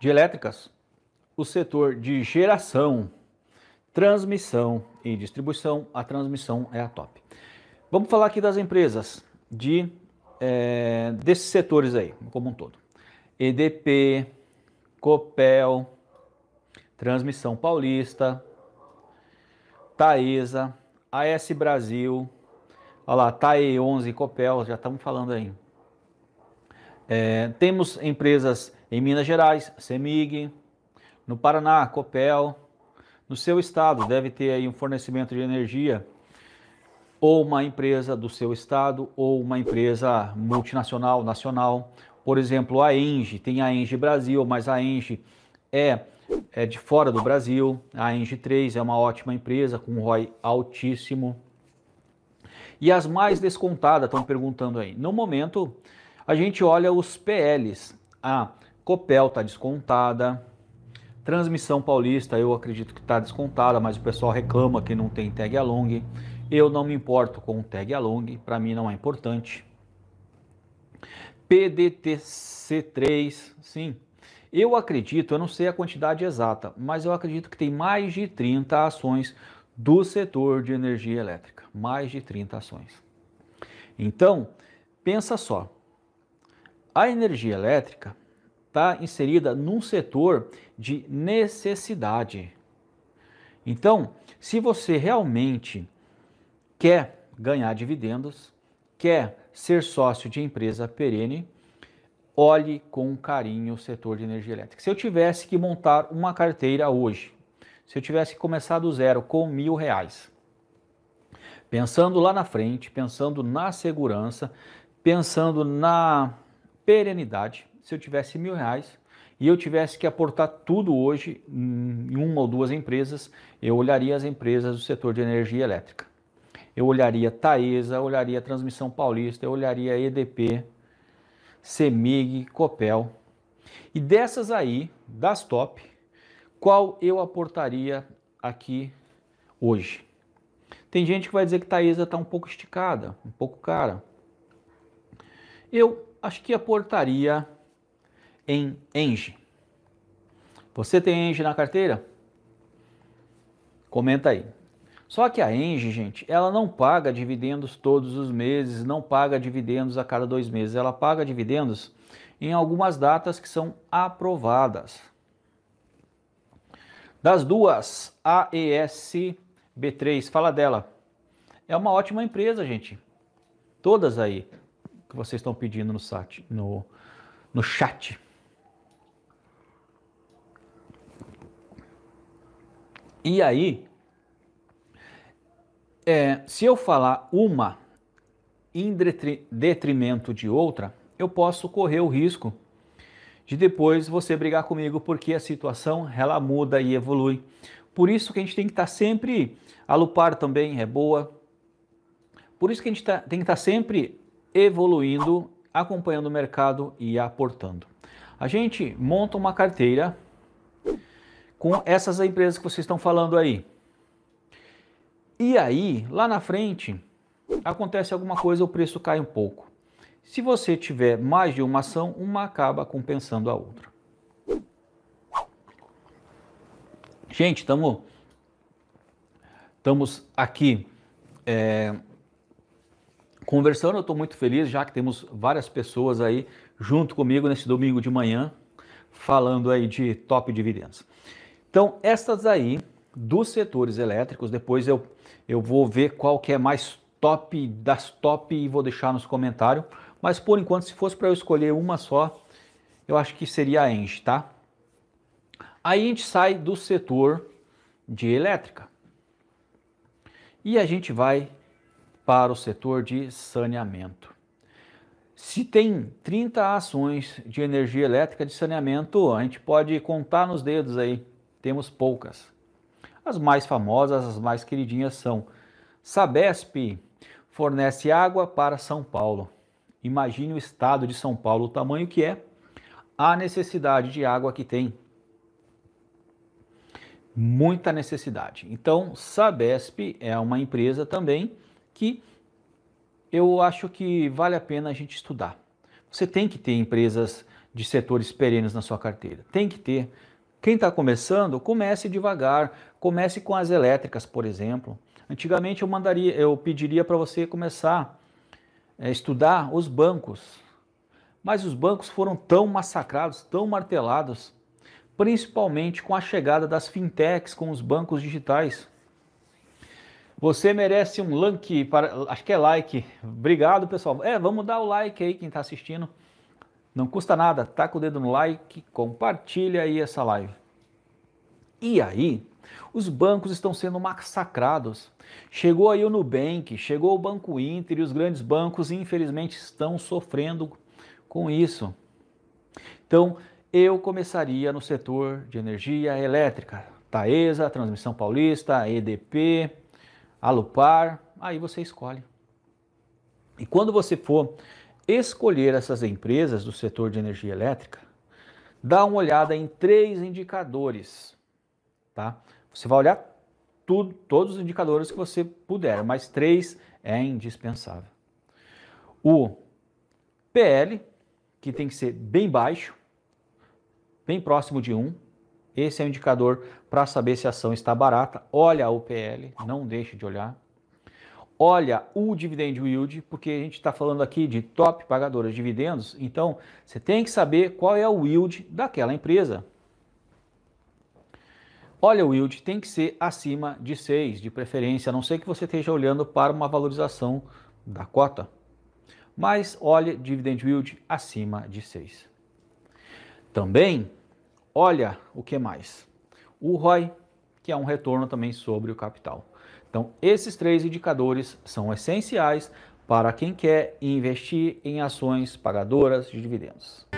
de elétricas, o setor de geração, transmissão e distribuição, a transmissão é a top. Vamos falar aqui das empresas de é, desses setores aí, como um todo. EDP, Copel, Transmissão Paulista, Taesa, AS Brasil, olha lá, TAE11 Copel, já estamos falando aí. É, temos empresas em Minas Gerais, CEMIG, no Paraná, Copel. No seu estado, deve ter aí um fornecimento de energia ou uma empresa do seu estado ou uma empresa multinacional, nacional. Por exemplo, a Engie, tem a Engie Brasil, mas a Engie é, é de fora do Brasil. A Engie 3 é uma ótima empresa com um ROI altíssimo. E as mais descontadas estão perguntando aí. No momento, a gente olha os PLs. A Copel está descontada, Transmissão Paulista eu acredito que está descontada, mas o pessoal reclama que não tem tag along. Eu não me importo com o tag along, para mim não é importante. PDTC3, sim. Eu acredito, eu não sei a quantidade exata, mas eu acredito que tem mais de 30 ações do setor de energia elétrica. Mais de 30 ações. Então, pensa só, a energia elétrica está inserida num setor de necessidade. Então, se você realmente quer ganhar dividendos, quer ser sócio de empresa perene, olhe com carinho o setor de energia elétrica. Se eu tivesse que montar uma carteira hoje, se eu tivesse que começar do zero com mil reais, pensando lá na frente, pensando na segurança, pensando na perenidade. Se eu tivesse mil reais e eu tivesse que aportar tudo hoje em uma ou duas empresas, eu olharia as empresas do setor de energia elétrica. Eu olharia Taesa, olharia Transmissão Paulista, eu olharia EDP, CEMIG, Copel. E dessas aí, das top, qual eu aportaria aqui hoje? Tem gente que vai dizer que Taesa está um pouco esticada, um pouco cara. Eu acho que a portaria em Enge. Você tem Enge na carteira? Comenta aí. Só que a Enge, gente, ela não paga dividendos todos os meses, não paga dividendos a cada dois meses, ela paga dividendos em algumas datas que são aprovadas. Das duas, AES B3, fala dela. É uma ótima empresa, gente. Todas aí que vocês estão pedindo no, sat, no, no chat. E aí, é, se eu falar uma em detrimento de outra, eu posso correr o risco de depois você brigar comigo, porque a situação ela muda e evolui. Por isso que a gente tem que estar tá sempre. A Lupar também é boa. Por isso que a gente tá, tem que estar tá sempre evoluindo, acompanhando o mercado e aportando. A gente monta uma carteira com essas empresas que vocês estão falando aí. E aí, lá na frente, acontece alguma coisa, o preço cai um pouco. Se você tiver mais de uma ação, uma acaba compensando a outra. Gente, estamos estamos aqui é, conversando. Eu estou muito feliz, já que temos várias pessoas aí junto comigo nesse domingo de manhã, falando aí de top dividendos. Então, estas aí, dos setores elétricos, depois eu, eu vou ver qual que é mais top das top e vou deixar nos comentários. Mas por enquanto, se fosse para eu escolher uma só, eu acho que seria a Engie, tá? Aí a gente sai do setor de elétrica. E a gente vai para o setor de saneamento. Se tem 30 ações de energia elétrica de saneamento, a gente pode contar nos dedos aí, temos poucas. As mais famosas, as mais queridinhas são Sabesp fornece água para São Paulo. Imagine o estado de São Paulo, o tamanho que é, a necessidade de água que tem. Muita necessidade. Então, Sabesp é uma empresa também que eu acho que vale a pena a gente estudar. Você tem que ter empresas de setores perenes na sua carteira. Tem que ter. Quem está começando, comece devagar. Comece com as elétricas, por exemplo. Antigamente eu mandaria, eu pediria para você começar a é, estudar os bancos. Mas os bancos foram tão massacrados, tão martelados, principalmente com a chegada das fintechs, com os bancos digitais. Você merece um like para. Acho que é like. Obrigado, pessoal. É, vamos dar o like aí, quem está assistindo. Não custa nada, taca o dedo no like, compartilha aí essa live. E aí, os bancos estão sendo massacrados. Chegou aí o Nubank, chegou o Banco Inter e os grandes bancos, infelizmente, estão sofrendo com isso. Então, eu começaria no setor de energia elétrica. Taesa, Transmissão Paulista, EDP, Alupar, aí você escolhe. E quando você for escolher essas empresas do setor de energia elétrica, dá uma olhada em três indicadores, tá? Você vai olhar tudo, todos os indicadores que você puder, mas três é indispensável. O PL, que tem que ser bem baixo, bem próximo de 1, um, esse é o indicador para saber se a ação está barata. Olha a UPL, não deixe de olhar. Olha o dividend yield, porque a gente está falando aqui de top pagadoras de dividendos, então você tem que saber qual é o yield daquela empresa. Olha, o yield tem que ser acima de 6, de preferência, a não ser que você esteja olhando para uma valorização da cota. Mas olha, dividend yield acima de 6. Também Olha o que mais. O ROI, que é um retorno também sobre o capital. Então, esses três indicadores são essenciais para quem quer investir em ações pagadoras de dividendos.